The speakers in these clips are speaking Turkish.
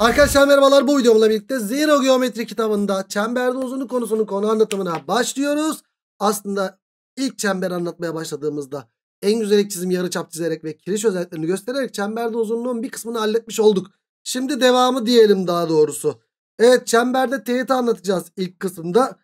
Arkadaşlar merhabalar bu videomla birlikte Zero Geometri kitabında çemberde uzunluk konusunun konu anlatımına başlıyoruz. Aslında ilk çember anlatmaya başladığımızda en güzel çizim yarıçap çizerek ve kiriş özelliklerini göstererek çemberde uzunluğun bir kısmını halletmiş olduk. Şimdi devamı diyelim daha doğrusu. Evet çemberde teğeti anlatacağız ilk kısımda.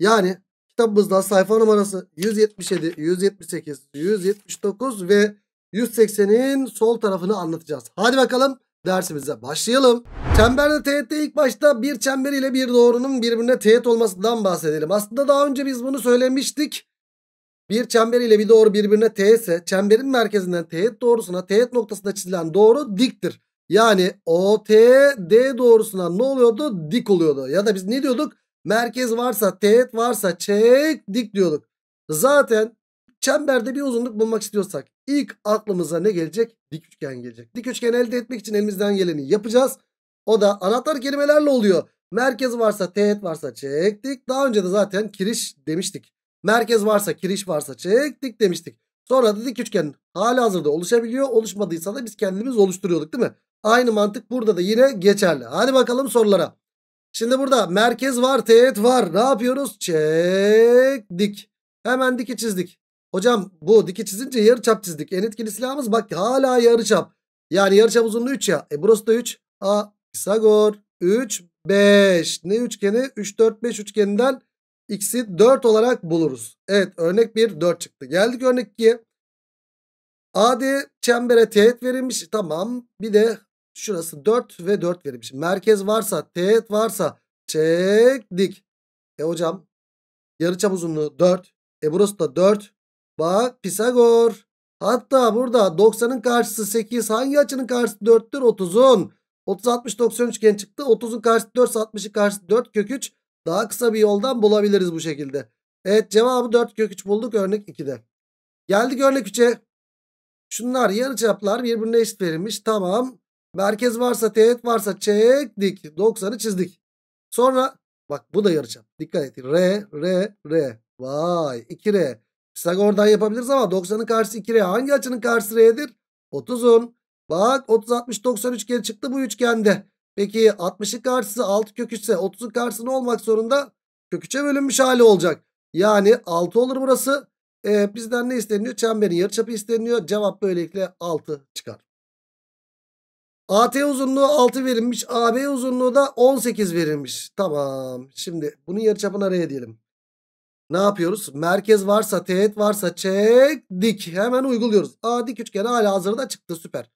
Yani kitabımızda sayfa numarası 177, 178, 179 ve 180'in sol tarafını anlatacağız. Hadi bakalım dersimize başlayalım. Çemberde teğette ilk başta bir çember ile bir doğrunun birbirine teğet olmasından bahsedelim. Aslında daha önce biz bunu söylemiştik. Bir çember ile bir doğru birbirine teğetse çemberin merkezinden teğet doğrusuna teğet noktasında çizilen doğru diktir. Yani OTD doğrusuna ne oluyordu? Dik oluyordu. Ya da biz ne diyorduk? Merkez varsa teğet varsa çek dik diyorduk. Zaten çemberde bir uzunluk bulmak istiyorsak ilk aklımıza ne gelecek? Dik üçgen gelecek. Dik üçgen elde etmek için elimizden geleni yapacağız. O da anahtar kelimelerle oluyor. Merkez varsa teğet varsa çektik. Daha önce de zaten kiriş demiştik. Merkez varsa kiriş varsa çektik demiştik. Sonra dik üçgen hali hazırda oluşabiliyor. Oluşmadıysa da biz kendimiz oluşturuyorduk değil mi? Aynı mantık burada da yine geçerli. Hadi bakalım sorulara. Şimdi burada merkez var teğet var. Ne yapıyoruz? Çektik. Hemen diki çizdik. Hocam bu diki çizince yarı çap çizdik. En etkili silahımız bak hala yarı çap. Yani yarı çap uzunluğu 3 ya. E burası da 3. A Pisagor 3 5. Ne üçgeni? 3 4 5 üçgeninden x'i 4 olarak buluruz. Evet örnek 1 4 çıktı. Geldik örnek 2'ye. AD çembere teğet verilmiş. Tamam. Bir de şurası 4 ve 4 verilmiş. Merkez varsa, teğet varsa çektik. E hocam yarıçap uzunluğu 4. E burası da 4. Bak Pisagor. Hatta burada 90'ın karşısı 8. Hangi açının karşısı 4'tür? 30'un. 30 60 93 gen çıktı. 30'un karşı 4 60'ın karşı 4 kök 3. Daha kısa bir yoldan bulabiliriz bu şekilde. Evet cevabı 4 kök 3 bulduk örnek 2'de. Geldik örnek 3'e. Şunlar yarıçaplar birbirine eşit verilmiş. Tamam. Merkez varsa teğet varsa çektik. 90'ı çizdik. Sonra bak bu da yarıçap. Dikkat et. R, R, R. Vay 2R. Pisagor'dan yapabiliriz ama 90'ın karşısı 2R. Hangi açının karşısı R'dir? 30'un. Bak 30 60 90 kere çıktı bu üçgende. Peki 60'ın karşısı 6 kök ise 30'un karşısı ne olmak zorunda? köküçe bölünmüş hali olacak. Yani 6 olur burası. Ee, bizden ne isteniyor? Çemberin yarıçapı isteniyor. Cevap böylelikle 6 çıkar. AT uzunluğu 6 verilmiş. AB uzunluğu da 18 verilmiş. Tamam. Şimdi bunun yarıçapını araya diyelim. Ne yapıyoruz? Merkez varsa teğet varsa çek dik. Hemen uyguluyoruz. A dik üçgen hala hazırda çıktı süper.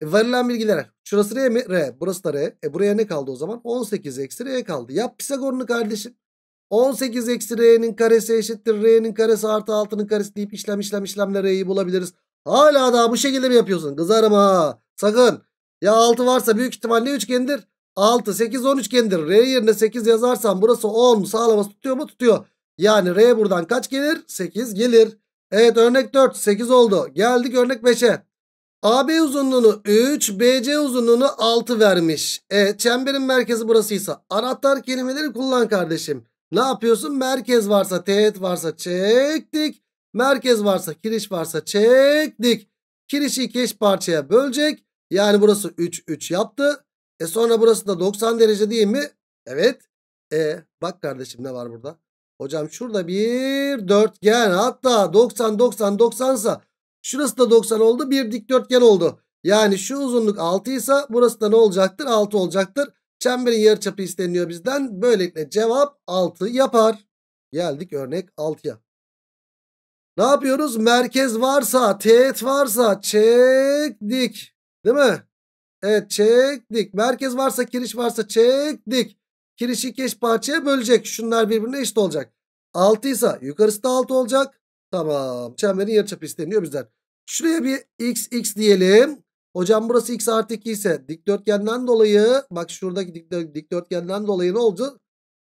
E, verilen bilgiler. Şurası R mi? R. Burası da R. E buraya ne kaldı o zaman? 18 eksi R kaldı. Yap Pisagor'unu kardeşim. 18 eksi R'nin karesi eşittir. R'nin karesi artı 6'nın karesi deyip işlem işlem işlemle R'yi bulabiliriz. Hala daha bu şekilde mi yapıyorsun? Kızarım ha. Sakın. Ya 6 varsa büyük ihtimalle üçgendir. 6, 8, 10 üçgendir. R yerine 8 yazarsan burası 10. Sağlaması tutuyor mu? Tutuyor. Yani R buradan kaç gelir? 8 gelir. Evet örnek 4. 8 oldu. Geldik örnek 5'e. AB uzunluğunu 3, BC uzunluğunu 6 vermiş. E, çemberin merkezi burasıysa anahtar kelimeleri kullan kardeşim. Ne yapıyorsun? Merkez varsa teğet varsa çektik. Merkez varsa kiriş varsa çektik. Kirişi iki parçaya bölecek. Yani burası 3, 3 yaptı. E sonra burası da 90 derece değil mi? Evet. E bak kardeşim ne var burada? Hocam şurada bir dörtgen hatta 90, 90, 90 sa Şurası da 90 oldu. Bir dikdörtgen oldu. Yani şu uzunluk 6 ise burası da ne olacaktır? 6 olacaktır. Çemberin yarıçapı isteniyor bizden. Böylelikle cevap 6 yapar. Geldik örnek 6'ya. Ne yapıyoruz? Merkez varsa, teğet varsa çektik. Değil mi? Evet çektik. Merkez varsa, kiriş varsa çektik. Kirişi keş parçaya bölecek. Şunlar birbirine eşit olacak. 6 ise yukarısı da 6 olacak. Tamam. Çemberin yarıçapı isteniyor bizden. Şuraya bir x x diyelim. Hocam burası x artı 2 ise dikdörtgenden dolayı bak şuradaki dikdörtgenden dolayı ne oldu?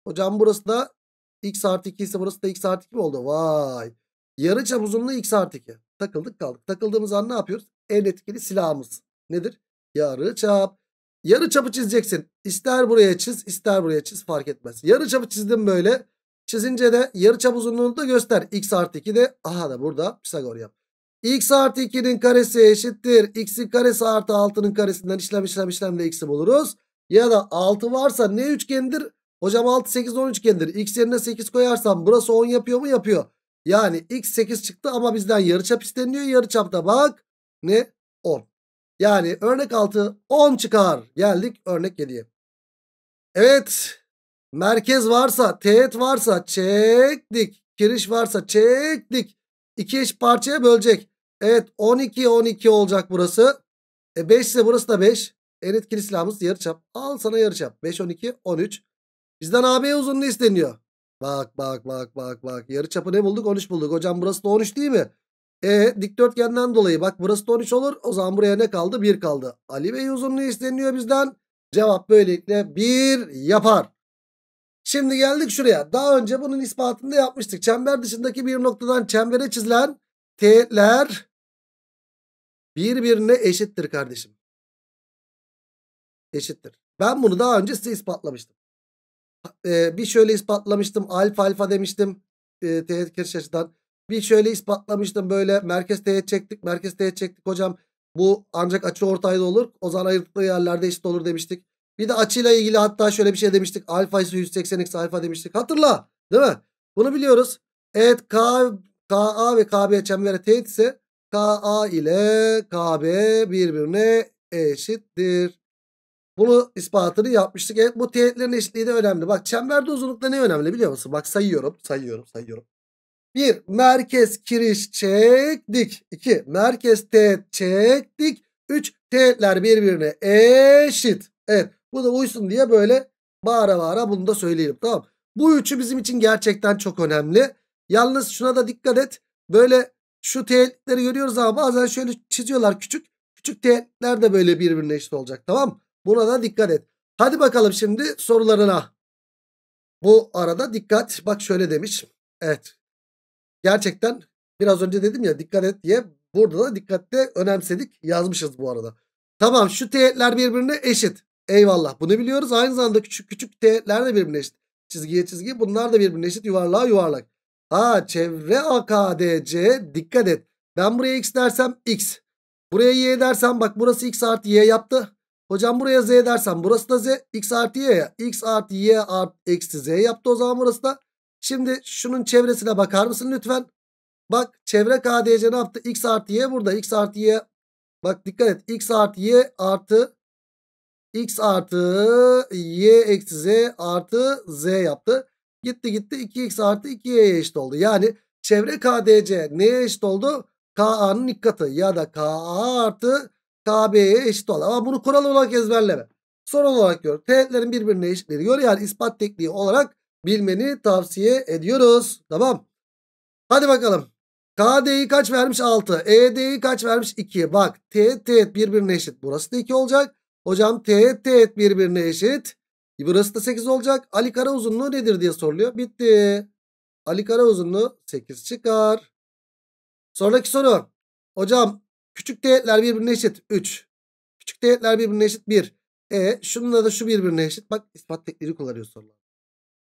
Hocam burası da x artı 2 ise burası da x artı 2 mi oldu? Vay. Yarıçap uzunluğu x artı 2. Takıldık kaldık. Takıldığımız an ne yapıyoruz? En etkili silahımız nedir? Yarıçap. Yarıçapı çizeceksin. İster buraya çiz, ister buraya çiz fark etmez. Yarıçapı çizdim böyle. Çizince de yarıçap uzunluğunu da göster. X artı 2 de aha da burada Pisagor yap. X artı 2'nin karesi eşittir. X'in karesi artı 6'nın karesinden işlem işlem işlemle X'i buluruz. Ya da 6 varsa ne üçgendir? Hocam 6 8 10 üçgendir. X yerine 8 koyarsam burası 10 yapıyor mu? Yapıyor. Yani X 8 çıktı ama bizden yarıçap isteniyor. Yarıçapta bak ne? 10. Yani örnek 6 10 çıkar. Geldik örnek 7'ye. Evet Merkez varsa teğet varsa çektik. giriş varsa çektik. İki eş parçaya bölecek. Evet 12 12 olacak burası. E 5 ise burası da 5. En etkili silahımız yarıçap. Al sana yarıçap. 5 12 13. Bizden AB uzunluğu isteniyor. Bak bak bak bak bak. Yarıçapı ne bulduk? 13 bulduk. Hocam burası da 13 değil mi? E dikdörtgenden dolayı bak burası da 13 olur. O zaman buraya ne kaldı? 1 kaldı. Ali Bey uzunluğu isteniyor bizden. Cevap böylelikle 1 yapar. Şimdi geldik şuraya. Daha önce bunun ispatını da yapmıştık. Çember dışındaki bir noktadan çembere çizilen T'ler birbirine eşittir kardeşim. Eşittir. Ben bunu daha önce size ispatlamıştım. Ee, bir şöyle ispatlamıştım. Alfa alfa demiştim. E, teğet kirş açıdan. Bir şöyle ispatlamıştım böyle merkez teğet çektik. Merkez teğet çektik hocam. Bu ancak açı ortayda olur. O zaman ayırtıklı yerlerde eşit olur demiştik. Bir de açıyla ilgili hatta şöyle bir şey demiştik. Alfa ise 180 eksi alfa demiştik. Hatırla değil mi? Bunu biliyoruz. Evet K, KA ve KB çembere teğet ise KA ile KB birbirine eşittir. Bunu ispatını yapmıştık. Evet bu teğetlerin eşitliği de önemli. Bak çemberde uzunlukta ne önemli biliyor musun? Bak sayıyorum, sayıyorum, sayıyorum. 1. Merkez kiriş çektik. 2. Merkez teğet çektik. 3. Teğetler birbirine eşit. Evet bu da uysun diye böyle bağıra bağıra bunu da söyleyelim tamam. Bu üçü bizim için gerçekten çok önemli. Yalnız şuna da dikkat et. Böyle şu teğetleri görüyoruz ama bazen şöyle çiziyorlar küçük. Küçük teğetler de böyle birbirine eşit olacak tamam Buna da dikkat et. Hadi bakalım şimdi sorularına. Bu arada dikkat bak şöyle demiş. Evet gerçekten biraz önce dedim ya dikkat et diye burada da dikkatle önemsedik yazmışız bu arada. Tamam şu teğetler birbirine eşit. Eyvallah bunu biliyoruz. Aynı zamanda küçük küçük teğetler de birbirine eşit. Çizgiye çizgi bunlar da birbirine eşit yuvarlığa yuvarlak. Ha çevre AKDC dikkat et. Ben buraya x dersem x. Buraya y dersem bak burası x artı y yaptı. Hocam buraya z dersem burası da z. x artı y x artı y artı eksi z yaptı o zaman burası da. Şimdi şunun çevresine bakar mısın lütfen? Bak çevre KDC ne yaptı? x artı y burada. x artı y. Bak dikkat et. x artı y artı x artı y eksi z artı z yaptı. Gitti gitti 2x artı 2y'ye eşit oldu. Yani çevre KDC neye eşit oldu? KA'nın ilk katı ya da KA artı KB'ye eşit oldu. Ama bunu kural olarak ezberleme. Son olarak gör. Teğetlerin birbirine eşit gör. Yani ispat tekniği olarak bilmeni tavsiye ediyoruz. Tamam. Hadi bakalım. KD'yi kaç vermiş? 6. ED'yi kaç vermiş? 2. Bak T T birbirine eşit. Burası da 2 olacak. Hocam teğet teğet birbirine eşit. E, burası da 8 olacak. Ali kara uzunluğu nedir diye soruluyor. Bitti. Ali kara uzunluğu 8 çıkar. Sonraki soru. Hocam küçük teğetler birbirine eşit. 3. Küçük teğetler birbirine eşit 1. E şununla da şu birbirine eşit. Bak ispat tekniği kullanıyor sorular.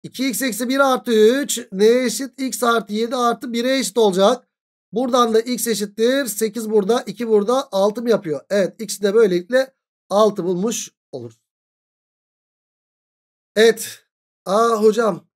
2x eksi 1 artı 3 ne eşit? x artı 7 artı 1'e eşit olacak. Buradan da x eşittir. 8 burada 2 burada 6 mı yapıyor? Evet x de böylelikle 6 bulmuş olur. Evet. A hocam.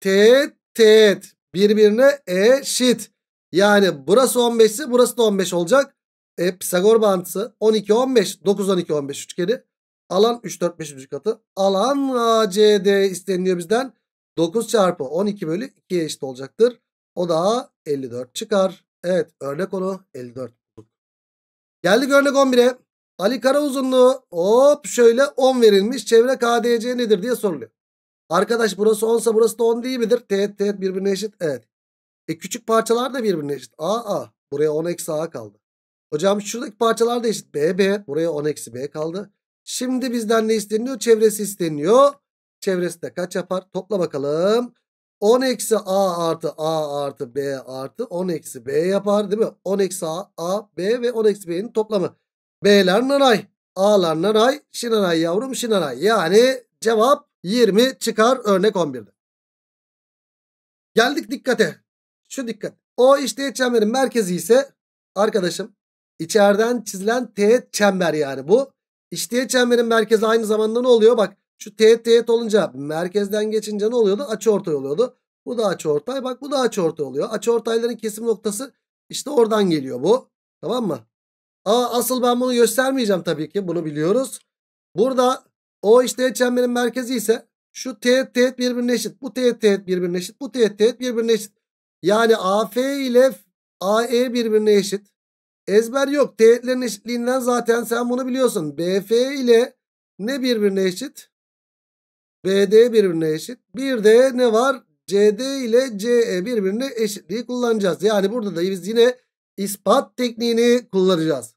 Teğet teğet birbirine eşit. Yani burası 15 ise burası da 15 olacak. E, Pisagor bağıntısı 12 15 9 12 15 üçgeni. Alan 3 4 5. katı. Alan ACD isteniyor bizden. 9 çarpı 12 bölü 2'ye eşit olacaktır. O da 54 çıkar. Evet örnek onu 54. Geldik örnek 11'e. Ali Kara uzunluğu hop şöyle 10 verilmiş. Çevre KDC nedir diye soruluyor. Arkadaş burası 10 sa burası da 10 değil midir? Teğet teğet birbirine eşit. Evet. E küçük parçalar da birbirine eşit. A A. Buraya 10 eksi A kaldı. Hocam şuradaki parçalar da eşit. B B. Buraya 10 eksi B kaldı. Şimdi bizden ne isteniyor? Çevresi isteniyor. Çevresi de kaç yapar? Topla bakalım. 10 eksi A artı A artı B artı 10 eksi B yapar değil mi? 10 eksi A, A, B ve 10 eksi B'nin toplamı. B'ler nanay. A'lar nanay. Şinanay yavrum şinanay. Yani cevap 20 çıkar örnek 11'de. Geldik dikkate. Şu dikkat. O işte çemberin merkezi ise arkadaşım içeriden çizilen teğet çember yani bu. İşte çemberin merkezi aynı zamanda ne oluyor? Bak şu teğet teğet olunca merkezden geçince ne oluyordu? Açıortay oluyordu. Bu da açıortay. Bak bu da açıortay oluyor. Açıortayların kesim noktası işte oradan geliyor bu. Tamam mı? Aa, asıl ben bunu göstermeyeceğim tabii ki. Bunu biliyoruz. Burada o işte çemberin merkezi ise şu teğet teğet birbirine eşit. Bu teğet teğet birbirine eşit. Bu teğet teğet birbirine eşit. Yani AF ile AE birbirine eşit. Ezber yok. Teğetlerin eşitliğinden zaten sen bunu biliyorsun. BF ile ne birbirine eşit? BD birbirine eşit. Bir de ne var? CD ile CE birbirine eşitliği kullanacağız. Yani burada da biz yine ispat tekniğini kullanacağız.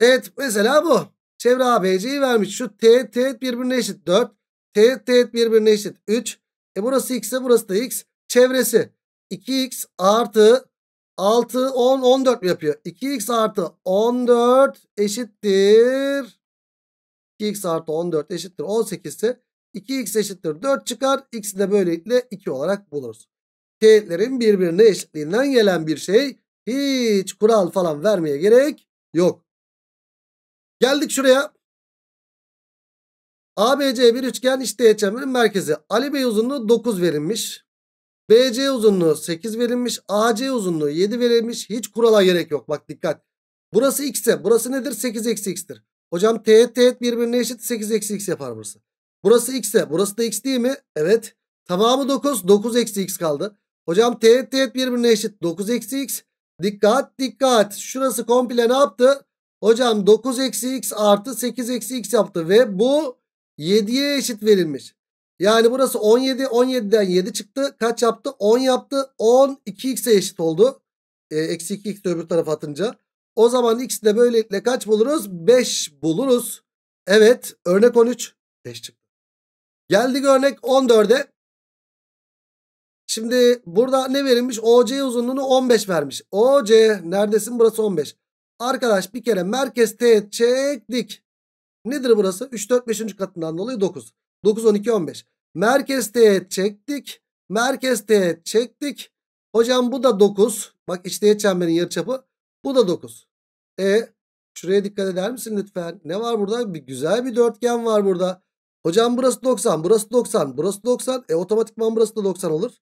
Evet mesela bu. Çevre ABC'yi vermiş. Şu T, T birbirine eşit 4. T, T birbirine eşit 3. E burası x ise burası da x. Çevresi 2x artı 6, 10, 14 mi yapıyor? 2x artı 14 eşittir. 2x artı 14 eşittir 18 ise 2x eşittir 4 çıkar. X'i de böylelikle 2 olarak buluruz. Teğetlerin birbirine eşitliğinden gelen bir şey. Hiç kural falan vermeye gerek yok. Geldik şuraya. ABC bir üçgen işte DHM'nin merkezi. Ali Bey uzunluğu 9 verilmiş. BC uzunluğu 8 verilmiş. AC uzunluğu 7 verilmiş. Hiç kurala gerek yok. Bak dikkat. Burası x ise burası nedir? 8 eksi x'tir. Hocam teğet teğet birbirine eşit 8 eksi x yapar burası. Burası x ise burası da x değil mi? Evet. Tamamı 9. 9 eksi x kaldı. Hocam teğet teğet birbirine eşit 9 eksi x. Dikkat dikkat. Şurası komple ne yaptı? Hocam 9 eksi x artı 8 eksi x yaptı ve bu 7'ye eşit verilmiş. Yani burası 17 17'den 7 çıktı. Kaç yaptı? 10 yaptı. 10 2x'e eşit oldu. E, eksi 2x öbür tarafa atınca. O zaman x de böylelikle kaç buluruz? 5 buluruz. Evet örnek 13 5 çıktı. Geldik örnek 14'e. Şimdi burada ne verilmiş? OC uzunluğunu 15 vermiş. OC neredesin? Burası 15. Arkadaş bir kere merkez teğet çektik. Nedir burası? 3, 4, 5. katından dolayı 9. 9, 12, 15. Merkez teğet çektik. Merkez teğet çektik. Hocam bu da 9. Bak iç teğet çemberin yarıçapı. Bu da 9. E şuraya dikkat eder misin lütfen? Ne var burada? Bir güzel bir dörtgen var burada. Hocam burası 90, burası 90, burası 90. E otomatikman burası da 90 olur.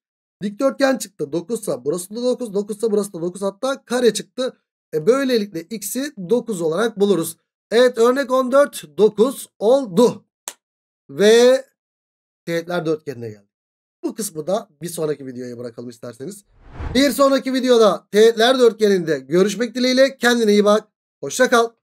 Dikdörtgen çıktı. 9 burası da 9, 9 burası da 9 hatta kare çıktı. E böylelikle x'i 9 olarak buluruz. Evet örnek 14 9 oldu. Ve teğetler dörtgenine geldi. Bu kısmı da bir sonraki videoya bırakalım isterseniz. Bir sonraki videoda teğetler dörtgeninde görüşmek dileğiyle kendine iyi bak. Hoşça kal.